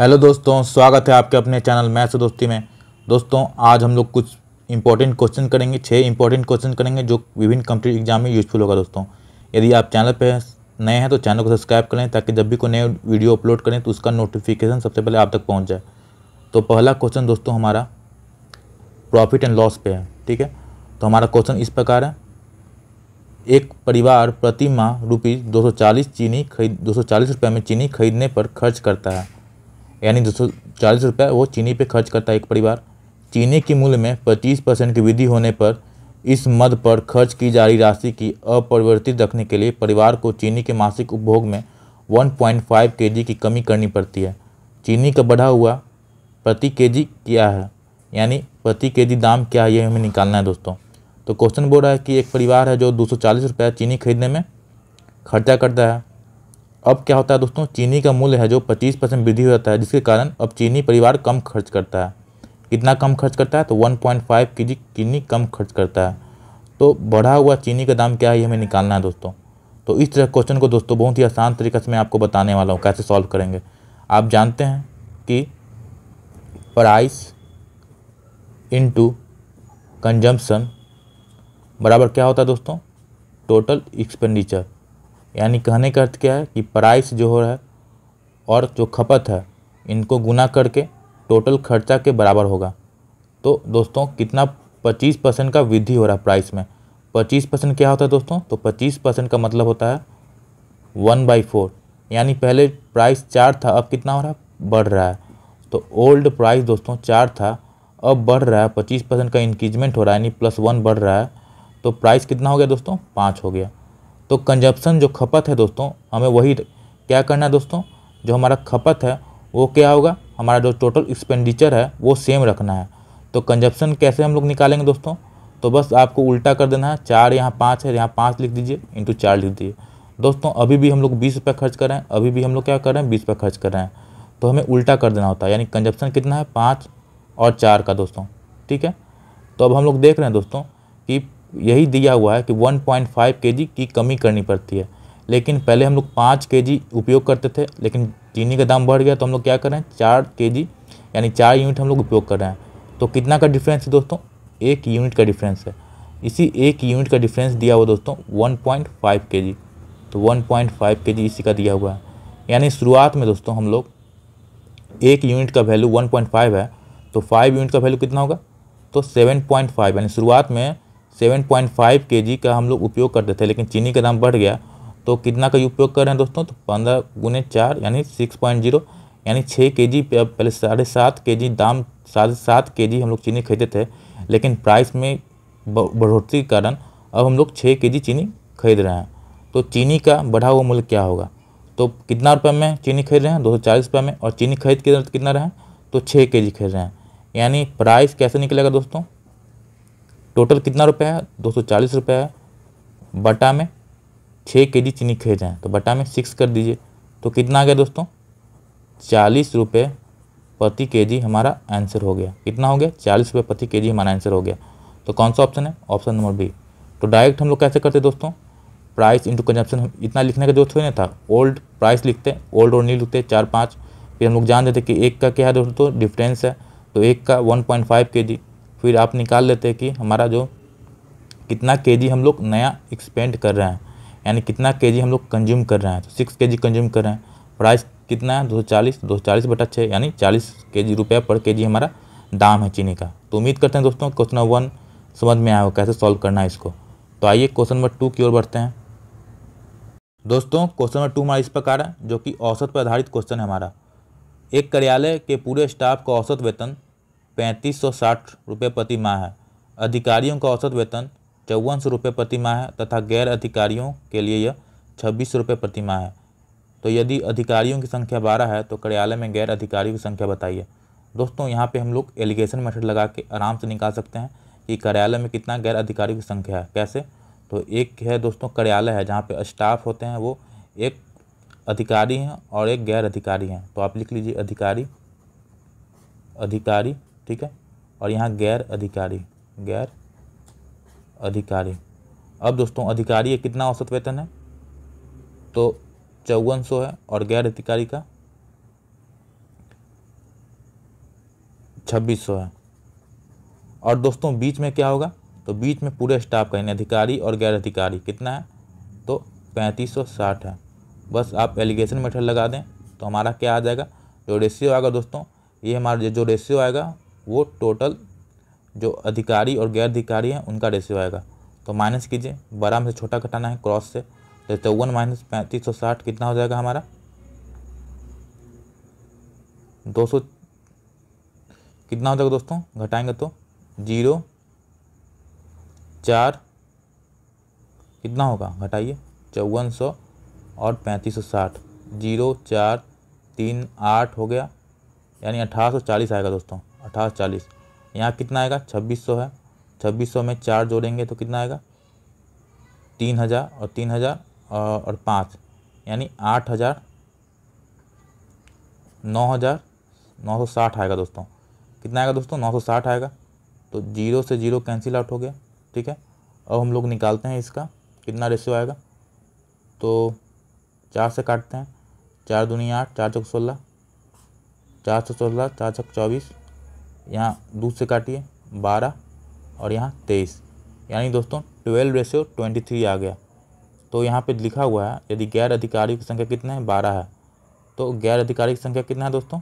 hello दोस्तों स्वागत है आपके अपने चैनल मैथ्स दोस्ती में दोस्तों आज हम लोग कुछ इंपॉर्टेंट क्वेश्चन करेंगे छः इंपॉर्टेंट क्वेश्चन करेंगे जो विभिन्न कम्पिटेटिव एग्जाम में यूजफुल होगा दोस्तों यदि आप चैनल पर नए हैं तो चैनल को सब्सक्राइब करें ताकि जब भी कोई नए वीडियो अपलोड करें तो उसका नोटिफिकेशन सबसे पहले आप तक पहुँच जाए तो पहला क्वेश्चन दोस्तों हमारा प्रॉफिट एंड लॉस पे है ठीक है तो हमारा क्वेश्चन इस प्रकार है एक परिवार प्रति माह रुपीज़ दो चीनी खरीद दो सौ में चीनी खरीदने पर खर्च करता है यानी दो सौ चालीस रुपये वो चीनी पे खर्च करता है एक परिवार चीनी के मूल्य में पच्चीस परसेंट की वृद्धि होने पर इस मद पर खर्च की जा रही राशि की अपरिवर्तित रखने के लिए परिवार को चीनी के मासिक उपभोग में 1.5 पॉइंट की कमी करनी पड़ती है चीनी का बढ़ा हुआ प्रति जी क्या है यानी प्रति जी दाम क्या है ये हमें निकालना है दोस्तों तो क्वेश्चन बोल रहा है कि एक परिवार है जो दो सौ चीनी खरीदने में खर्चा करता है अब क्या होता है दोस्तों चीनी का मूल्य है जो 25 परसेंट वृद्धि हो जाता है जिसके कारण अब चीनी परिवार कम खर्च करता है कितना कम खर्च करता है तो 1.5 पॉइंट चीनी कम खर्च करता है तो बढ़ा हुआ चीनी का दाम क्या है ये हमें निकालना है दोस्तों तो इस तरह क्वेश्चन को दोस्तों बहुत ही आसान तरीके से मैं आपको बताने वाला हूँ कैसे सॉल्व करेंगे आप जानते हैं कि प्राइस इंटू कंजम्पशन बराबर क्या होता है दोस्तों टोटल एक्सपेंडिचर यानी कहने का अर्थ क्या है कि प्राइस जो हो रहा है और जो खपत है इनको गुना करके टोटल खर्चा के बराबर होगा तो दोस्तों कितना 25 परसेंट का वृद्धि हो रहा है प्राइस में 25 परसेंट क्या होता है दोस्तों तो 25 परसेंट का मतलब होता है वन बाई फोर यानी पहले प्राइस चार था अब कितना हो रहा है बढ़ रहा है तो ओल्ड प्राइस दोस्तों चार था अब बढ़ रहा है पच्चीस परसेंट का इंक्रीजमेंट हो रहा है यानी प्लस वन बढ़ रहा है तो प्राइस कितना हो गया दोस्तों पाँच हो गया तो कंजप्शन जो खपत है दोस्तों हमें वही क्या करना है दोस्तों जो हमारा खपत है वो क्या होगा हमारा जो टोटल एक्सपेंडिचर है वो सेम रखना है तो कंजप्शन कैसे हम लोग निकालेंगे दोस्तों तो बस आपको उल्टा कर देना है चार यहाँ पाँच है यहाँ पाँच लिख दीजिए इंटू चार लिख दीजिए दोस्तों अभी भी हम लोग बीस रुपये खर्च कर रहे हैं अभी भी हम लोग क्या कर रहे हैं बीस रुपये खर्च कर रहे हैं तो हमें उल्टा कर देना होता है यानी कंजप्शन कितना है पाँच और चार का दोस्तों ठीक है तो अब हम लोग देख रहे हैं दोस्तों कि यही दिया हुआ है कि 1.5 पॉइंट की कमी करनी पड़ती है लेकिन पहले हम लोग पाँच के उपयोग करते थे लेकिन चीनी का दाम बढ़ गया तो हम लोग क्या कर रहे हैं चार के यानी चार यूनिट हम लोग उपयोग कर रहे हैं तो कितना का डिफरेंस है दोस्तों एक यूनिट का डिफरेंस है इसी एक यूनिट का डिफरेंस दिया हुआ दोस्तों 1.5 पॉइंट तो 1.5 पॉइंट इसी का दिया हुआ है यानी शुरुआत में दोस्तों हम लोग एक यूनिट का वैल्यू 1.5 है तो फाइव यूनिट का वैल्यू कितना होगा तो 7.5 यानी शुरुआत में सेवन पॉइंट फाइव के जी का हम लोग उपयोग करते थे लेकिन चीनी का दाम बढ़ गया तो कितना का उपयोग कर रहे हैं दोस्तों तो पंद्रह गुने चार यानी सिक्स पॉइंट जीरो यानी छः के जी पहले साढ़े सात के जी दाम साढ़े सात के जी हम लोग चीनी खरीदते थे लेकिन प्राइस में बढ़ोतरी के कारण अब हम लोग छः के जी चीनी खरीद रहे हैं तो चीनी का बढ़ा हुआ मूल्य क्या होगा तो कितना रुपये में चीनी खरीद रहे हैं दो सौ चालीस रुपये में और चीनी खरीद के कितना रहे हैं तो छः के जी खरीद रहे हैं यानी प्राइस कैसे निकलेगा दोस्तों टोटल कितना रुपया है दो सौ चालीस रुपये है बटा में छः के जी चीनी खेज हैं तो बटा में सिक्स कर दीजिए तो कितना आ गया दोस्तों चालीस रुपये प्रति के जी हमारा आंसर हो गया कितना हो गया चालीस रुपये प्रति के जी हमारा आंसर हो गया तो कौन सा ऑप्शन है ऑप्शन नंबर बी तो डायरेक्ट हम लोग कैसे करते दोस्तों प्राइस इंटू कंजप्शन इतना लिखने का जरूरत नहीं था ओल्ड प्राइस लिखते ओल्ड और न्यू लिखते चार पाँच फिर हम लोग जान देते कि एक का क्या है दोस्तों डिफरेंस है तो एक का वन पॉइंट फाइव के जी फिर आप निकाल लेते हैं कि हमारा जो कितना के हम लोग नया एक्सपेंड कर रहे हैं यानी कितना के हम लोग कंज्यूम कर रहे हैं तो सिक्स के कंज्यूम कर रहे हैं प्राइस कितना है दो सौ चालीस दो सौ चालीस बटा छः यानी चालीस के जी रुपये पर के जी हमारा दाम है चीनी का तो उम्मीद करते हैं दोस्तों क्वेश्चन नंबर वन समझ में आया हो कैसे सॉल्व करना है इसको तो आइए क्वेश्चन नंबर टू की ओर बढ़ते हैं दोस्तों क्वेश्चन नंबर टू हमारा इस प्रकार है जो कि औसत पर आधारित क्वेश्चन है हमारा एक कार्यालय के पूरे स्टाफ का औसत वेतन पैंतीस सौ साठ रुपये प्रति माह है अधिकारियों का औसत वेतन चौवन सौ रुपये प्रति माह है तथा गैर अधिकारियों के लिए यह छब्बीस सौ रुपये प्रति माह है तो यदि अधिकारियों की संख्या बारह है तो कार्यालय में गैर अधिकारियों की संख्या बताइए दोस्तों यहाँ पे हम लोग एलिगेशन मेथड लगा के आराम से निकाल सकते हैं कि कार्यालय में कितना गैर अधिकारियों की संख्या है कैसे तो एक है दोस्तों कार्यालय है जहाँ पर स्टाफ होते हैं वो एक अधिकारी हैं और एक गैर अधिकारी हैं तो आप लिख लीजिए अधिकारी अधिकारी ठीक है और यहाँ गैर अधिकारी गैर अधिकारी अब दोस्तों अधिकारी कितना औसत वेतन है तो चौवन सौ है और गैर अधिकारी का छब्बीस सौ है और दोस्तों बीच में क्या होगा तो बीच में पूरे स्टाफ का यानी अधिकारी और गैर अधिकारी कितना है तो पैंतीस सौ साठ है बस आप एलिगेशन मेथड लगा दें तो हमारा क्या आ जाएगा जो रेशियो आएगा दोस्तों ये हमारा जो रेशियो आएगा वो टोटल जो अधिकारी और गैर अधिकारी हैं उनका रेशियो आएगा तो माइनस कीजिए बारह में से छोटा घटाना है क्रॉस से तो चौवन माइनस पैंतीस सौ साठ कितना हो जाएगा हमारा दो सौ कितना हो जाएगा दोस्तों घटाएंगे तो जीरो चार कितना होगा घटाइए चौवन सौ और पैंतीस सौ साठ जीरो चार तीन आठ हो गया यानी अठारह सौ चालीस आएगा दोस्तों अठारह चालीस यहाँ कितना आएगा छब्बीस सौ है छब्बीस सौ में चार जोड़ेंगे तो कितना आएगा तीन हज़ार और तीन हज़ार और पाँच यानी आठ हज़ार नौ हज़ार नौ सौ साठ आएगा दोस्तों कितना आएगा दोस्तों नौ सौ साठ आएगा तो जीरो से जीरो कैंसिल आउट हो गया ठीक है अब हम लोग निकालते हैं इसका कितना रेशियो आएगा तो चार से काटते हैं चार दुनिया आठ चार चौक सोलह चार सौ सोलह चार चौक चौबीस यहाँ दूध से काटिए बारह और यहाँ तेईस यानी दोस्तों ट्वेल्व रेशियो ट्वेंटी थ्री आ गया तो यहाँ पे लिखा हुआ है यदि गैर अधिकारी की संख्या कितना है बारह है तो गैर अधिकारी की संख्या कितना है दोस्तों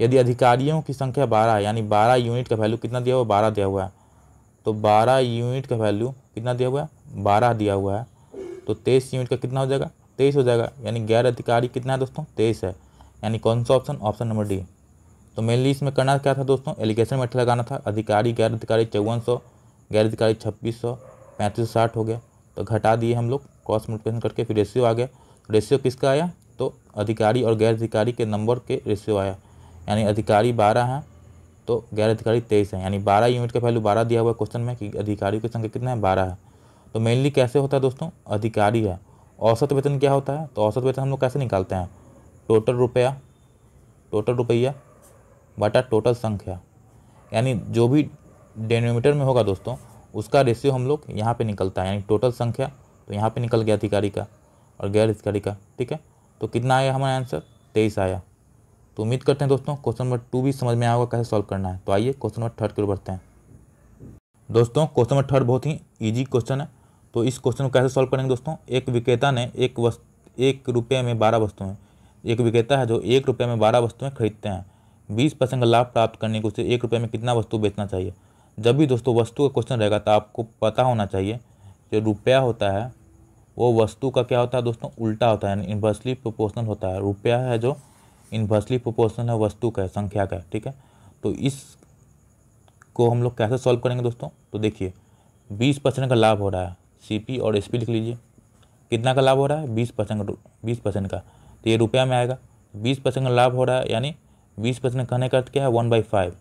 यदि अधिकारियों की संख्या बारह है यानी बारह यूनिट का वैल्यू कितना दिया हुआ है बारह दिया हुआ है तो बारह यूनिट का वैल्यू कितना दिया हुआ है बारह दिया हुआ है तो तेईस यूनिट का कितना हो जाएगा तेईस हो जाएगा यानी गैर अधिकारी कितना है दोस्तों तेईस है यानी कौन सा ऑप्शन ऑप्शन नंबर डी तो मेनली इसमें करना क्या था दोस्तों एलिगेशन मेथड लगाना था अधिकारी गैर अधिकारी चौवन सौ गैर अधिकारी छब्बीस सौ पैंतीस सौ साठ हो गया तो घटा दिए हम लोग क्रॉस मल्टीप्लिकेशन करके फिर रेशियो आ गया रेशियो किसका आया तो अधिकारी और गैर अधिकारी के नंबर के रेशियो आया यानी अधिकारी बारह हैं तो गैर अधिकारी तेईस है यानी बारह यूनिट का वैल्यू बारह दिया हुआ है क्वेश्चन में कि अधिकारियों की संख्या कितना है बारह है तो मेनली कैसे होता है दोस्तों अधिकारी है औसत वेतन क्या होता है तो औसत वेतन हम लोग कैसे निकालते हैं टोटल रुपया टोटल रुपया बटा टोटल संख्या यानी जो भी डेनोमीटर में होगा दोस्तों उसका रेशियो हम लोग यहाँ पे निकलता है यानी टोटल संख्या तो यहाँ पे निकल गया अधिकारी का और गैर अधिकारी का ठीक है तो कितना आया हमारा आंसर तेईस आया तो उम्मीद करते हैं दोस्तों क्वेश्चन नंबर टू भी समझ में आया होगा कैसे सॉल्व करना है तो आइए क्वेश्चन नंबर थर्ड की ओर बढ़ते हैं दोस्तों क्वेश्चन नंबर थर्ड बहुत ही ईजी क्वेश्चन है तो इस क्वेश्चन को कैसे सॉल्व करेंगे दोस्तों एक विक्रेता ने एक वस्तु एक रुपये में बारह वस्तुएँ एक विक्रेता है जो एक रुपये में बारह वस्तुएँ खरीदते हैं बीस परसेंट का लाभ प्राप्त करने के उसे एक रुपये में कितना वस्तु बेचना चाहिए जब भी दोस्तों वस्तु का क्वेश्चन रहेगा तो आपको पता होना चाहिए जो रुपया होता है वो वस्तु का क्या होता है दोस्तों उल्टा होता है इन्वर्सली प्रोपोर्शनल होता है रुपया है जो इन्वर्सली प्रोपोर्शनल है वस्तु का है संख्या का है ठीक है तो इस को हम लोग कैसे सॉल्व करेंगे दोस्तों तो देखिए बीस परसेंट का लाभ हो रहा है सी और एस लिख लीजिए कितना का लाभ हो रहा है बीस परसेंट बीस परसेंट का तो ये रुपया में आएगा बीस परसेंट का लाभ हो रहा है यानी बीस परसेंट कहने का अर्थ क्या है वन बाई फाइव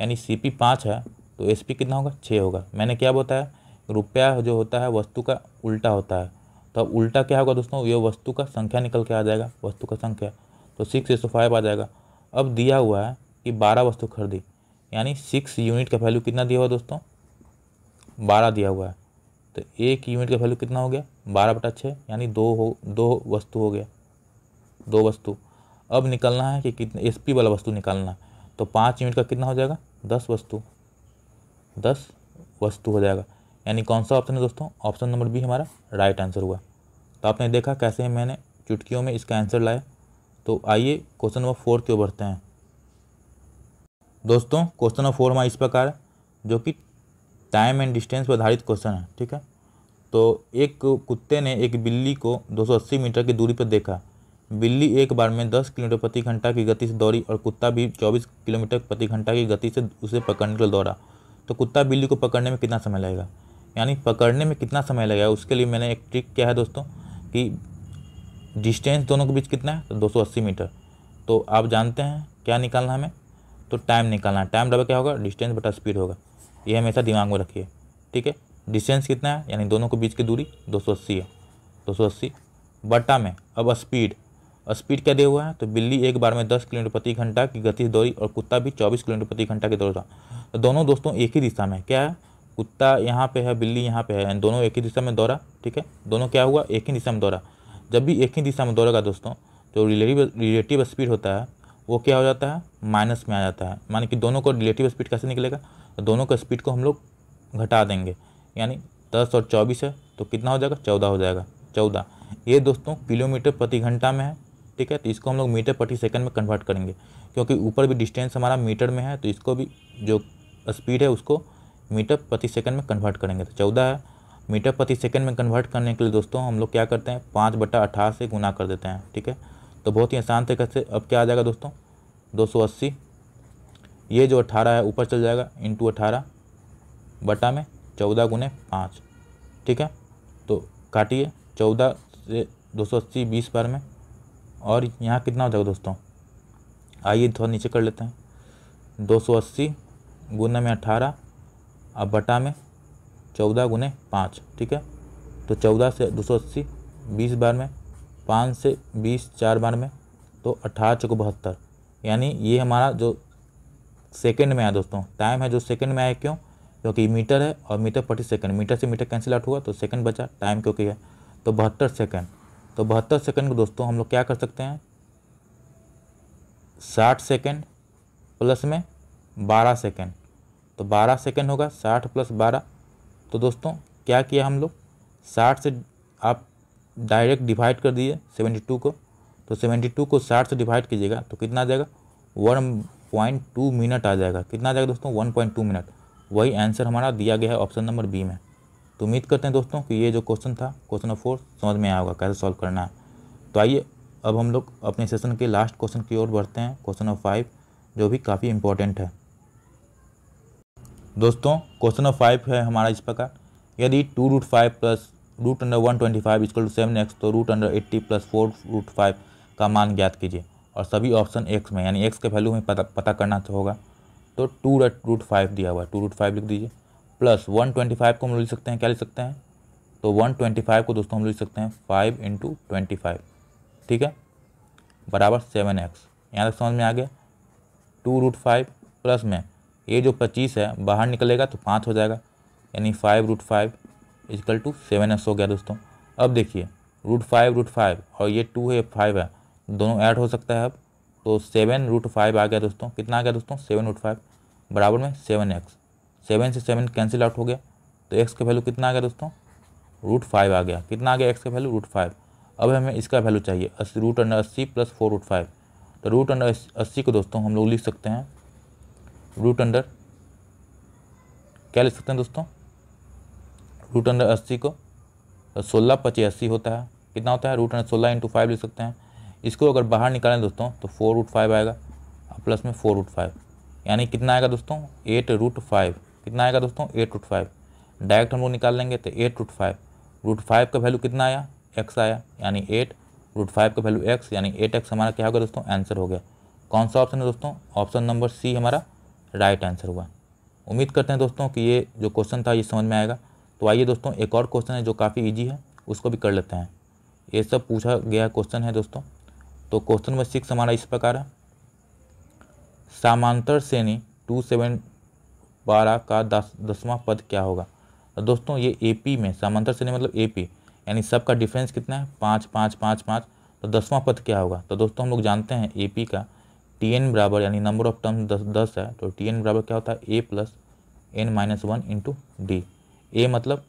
यानी सी पी पाँच है तो एस पी कितना होगा छः होगा मैंने क्या बताया रुपया जो होता है वस्तु का उल्टा होता है तो अब उल्टा क्या होगा दोस्तों ये वस्तु का संख्या निकल के आ जाएगा वस्तु का संख्या तो सिक्स एस फाइव आ जाएगा अब दिया हुआ है कि बारह वस्तु खरीदी यानी सिक्स यूनिट का वैल्यू कितना दिया हुआ दोस्तों बारह दिया हुआ है तो एक यूनिट का वैल्यू कितना हो गया बारह बटा छः यानी दो हो दो वस्तु हो गया दो वस्तु अब निकलना है कि कितने एस पी वाला वस्तु निकालना तो पाँच यूनिट का कितना हो जाएगा दस वस्तु दस वस्तु हो जाएगा यानी कौन सा ऑप्शन है दोस्तों ऑप्शन नंबर बी हमारा राइट आंसर हुआ तो आपने देखा कैसे मैंने चुटकियों में इसका आंसर लाया तो आइए क्वेश्चन नंबर फोर क्यों बढ़ते हैं दोस्तों क्वेश्चन नंबर फोर हमारा इस प्रकार है जो कि टाइम एंड डिस्टेंस पर आधारित क्वेश्चन है ठीक है तो एक कुत्ते ने एक बिल्ली को 280 मीटर की दूरी पर देखा बिल्ली एक बार में 10 किलोमीटर प्रति घंटा की गति से दौड़ी और कुत्ता भी 24 किलोमीटर प्रति घंटा की गति से उसे पकड़ने के लिए दौड़ा तो कुत्ता बिल्ली को पकड़ने में कितना समय लगेगा यानी पकड़ने में कितना समय लगेगा उसके लिए मैंने एक ट्रिक किया है दोस्तों कि डिस्टेंस दोनों के बीच कितना है तो दो मीटर तो आप जानते हैं क्या निकालना हमें तो टाइम निकालना है टाइम डबल क्या होगा डिस्टेंस बटा स्पीड होगा ये हमेशा दिमाग में रखिए ठीक है डिस्टेंस कितना है यानी दोनों के बीच की दूरी दो है दो बटा में अब स्पीड स्पीड क्या दे हुआ है तो बिल्ली एक बार में दस किलोमीटर प्रति घंटा की गति से दौड़ी और कुत्ता भी चौबीस किलोमीटर प्रति घंटा की दौड़ा तो दोनों दोस्तों एक ही दिशा में क्या है कुत्ता यहाँ पे है बिल्ली यहाँ पे है दोनों एक ही दिशा में दौड़ा ठीक है दोनों क्या हुआ एक ही दिशा में दौड़ा जब भी एक ही दिशा में दौड़ेगा दोस्तों जो रिलेटिव रिलेटिव स्पीड होता है वो क्या हो जाता है माइनस में आ जाता है मानी कि दोनों को रिलेटिव स्पीड कैसे निकलेगा तो दोनों का स्पीड को हम लोग घटा देंगे यानी दस और चौबीस है तो कितना हो जाएगा चौदह हो जाएगा चौदह ये दोस्तों किलोमीटर प्रति घंटा में है ठीक है तो इसको हम लोग मीटर प्रति सेकंड में कन्वर्ट करेंगे क्योंकि ऊपर भी डिस्टेंस हमारा मीटर में है तो इसको भी जो स्पीड है उसको मीटर प्रति सेकंड में कन्वर्ट करेंगे तो चौदह है मीटर प्रति सेकंड में कन्वर्ट करने के लिए दोस्तों हम लोग क्या करते हैं पाँच बटा अठारह से गुना कर देते हैं ठीक है तो बहुत ही आसान तरीके से अब क्या आ जाएगा दोस्तों दो सौ अस्सी ये जो अट्ठारह है ऊपर चल जाएगा इंटू अठारह बटा में चौदह गुने पाँच ठीक है तो काटिए चौदह से दो सौ अस्सी बीस बार में और यहाँ कितना हो जाएगा दोस्तों आइए थोड़ा नीचे कर लेते हैं दो सौ अस्सी गुना में अठारह अब बटा में चौदह गुने पाँच ठीक है तो चौदह से दो सौ अस्सी बीस बार में पाँच से बीस चार बार में तो अठारह चौक बहत्तर यानी ये हमारा जो सेकंड में आया दोस्तों टाइम है जो सेकंड में आया क्यों क्योंकि मीटर है और मीटर प्रति सेकंड मीटर से मीटर कैंसिल आउट हुआ तो सेकंड बचा टाइम क्योंकि है तो बहत्तर सेकंड तो बहत्तर सेकेंड को दोस्तों हम लोग क्या कर सकते हैं साठ सेकेंड प्लस में बारह सेकेंड तो बारह सेकेंड होगा साठ प्लस बारह तो दोस्तों क्या किया हम लोग साठ से आप डायरेक्ट डिवाइड कर दिए सेवेंटी टू को तो सेवेंटी टू को साठ से डिवाइड कीजिएगा तो कितना आ जाएगा वन पॉइंट टू मिनट आ जाएगा कितना आ जाएगा दोस्तों वन पॉइंट टू मिनट वही आंसर हमारा दिया गया है ऑप्शन नंबर बी में तो उम्मीद करते हैं दोस्तों कि ये जो क्वेश्चन था क्वेश्चन नंबर फोर समझ में आया होगा कैसे सॉल्व करना है तो आइए अब हम लोग अपने सेशन के लास्ट क्वेश्चन की ओर बढ़ते हैं क्वेश्चन नंबर फाइव जो भी काफ़ी इंपॉर्टेंट है दोस्तों क्वेश्चन नंबर फाइव है हमारा इस प्रकार यदि two root five plus root under one twenty five equal two seven X तो root under eighty plus four root five का मान ज्ञात कीजिए और सभी ऑप्शन एक्स में यानी एक्स के वैल्यू में पता पता करना होगा तो टू रूट फाइव दिया हुआ है टू रूट फाइव लिख दीजिए प्लस वन ट्वेंटी फाइव को हम लिख सकते हैं क्या लिख सकते हैं तो वन ट्वेंटी फाइव को दोस्तों हम लिख सकते हैं फाइव इंटू ट्वेंटी फाइव ठीक है बराबर सेवन एक्स यहाँ तक समझ में आ गया टू रूट फाइव प्लस में ये जो पच्चीस है बाहर निकलेगा तो पाँच हो जाएगा यानी five root five equal two seven X हो गया दोस्तों अब देखिए रूट फाइव रूट फाइव और ये टू है फाइव है दोनों ऐड हो सकता है अब तो सेवन रूट फाइव आ गया दोस्तों कितना आ गया दोस्तों सेवन रूट फाइव बराबर में सेवन एक्स सेवन से सेवन कैंसिल आउट हो गया तो एक्स का वैल्यू कितना आ गया दोस्तों रूट फाइव आ गया कितना आ गया एक्स का वैल्यू रूट फाइव अब हमें इसका वैल्यू चाहिए अस्सी रूट अंडर अस्सी प्लस फोर रूट फाइव तो रूट अंडर अस्सी को दोस्तों हम लोग लिख सकते हैं रूट अंडर क्या लिख सकते हैं दोस्तों रूट अंडर अस्सी को तो सोलह पची अस्सी होता है कितना होता है रूट अंडर सोलह इंटू फाइव लिख सकते हैं इसको अगर बाहर निकालें दोस्तों तो फोर रूट फाइव आएगा और प्लस में फोर रूट फाइव यानी कितना आएगा दोस्तों एट रूट फाइव कितना आएगा दोस्तों एट रूट फाइव डायरेक्ट हम लोग निकाल लेंगे तो eight root five root five का वैल्यू कितना आया एक्स आया यानी एट रूट फाइव का वैल्यू एक्स यानी एट एक्स हमारा क्या होगा दोस्तों आंसर हो गया कौन सा ऑप्शन है दोस्तों ऑप्शन नंबर सी हमारा राइट आंसर हुआ उम्मीद करते हैं दोस्तों कि ये जो क्वेश्चन था ये समझ में आएगा तो आइए दोस्तों एक और क्वेश्चन है जो काफ़ी ईजी है उसको भी कर लेते हैं ये सब पूछा गया क्वेश्चन है दोस्तों तो क्वेश्चन नंबर सिक्स हमारा इस प्रकार है सामांतर श्रेणी टू सेवन बारह का दस दसवां पद क्या होगा दोस्तों ये एपी में समांतर श्रेणी मतलब एपी यानी सब का डिफरेंस कितना है पाँच पाँच पाँच पाँच तो दसवां पद क्या होगा तो दोस्तों हम लोग जानते हैं एपी का टी एन बराबर यानी नंबर ऑफ टर्म दस दस है तो टी एन बराबर क्या होता है A plus N minus one into D A मतलब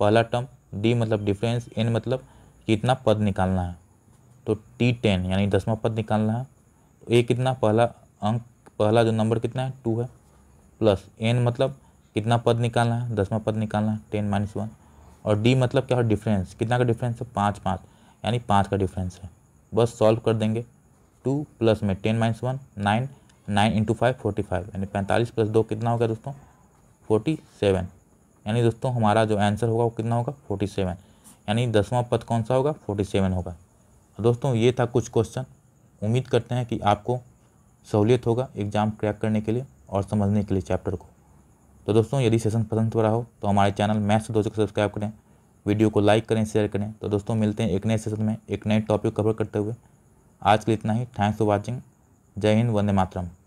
पहला टर्म डी मतलब डिफरेंस एन मतलब कितना पद निकालना है तो टी टेन यानी दसवां पद निकालना है ए तो कितना पहला अंक पहला जो नंबर कितना है टू है प्लस एन मतलब कितना पद निकालना है दसवां पद निकालना है टेन माइनस वन और डी मतलब क्या हो डिफरेंस कितना का डिफरेंस है पाँच पाँच यानी पाँच का डिफरेंस है बस सॉल्व कर देंगे टू प्लस में ten minus one nine nine into five forty five यानी पैंतालीस प्लस दो कितना होगा दोस्तों फोर्टी सेवन यानी दोस्तों हमारा जो आंसर होगा वो कितना होगा फोर्टी सेवन यानी दसवां पद कौन सा होगा फोर्टी सेवन होगा तो दोस्तों ये था कुछ क्वेश्चन उम्मीद करते हैं कि आपको सहूलियत होगा एग्ज़ाम क्रैक करने के लिए और समझने के लिए चैप्टर को तो दोस्तों यदि सेशन पसंद हो रहा हो तो हमारे चैनल मैथ्स दोस्तों को सब्सक्राइब करें वीडियो को लाइक करें शेयर करें तो दोस्तों मिलते हैं एक नए सेशन में एक नए टॉपिक कवर करते हुए आज के लिए इतना ही थैंक्स फॉर वॉचिंग जय हिंद वंदे मातरम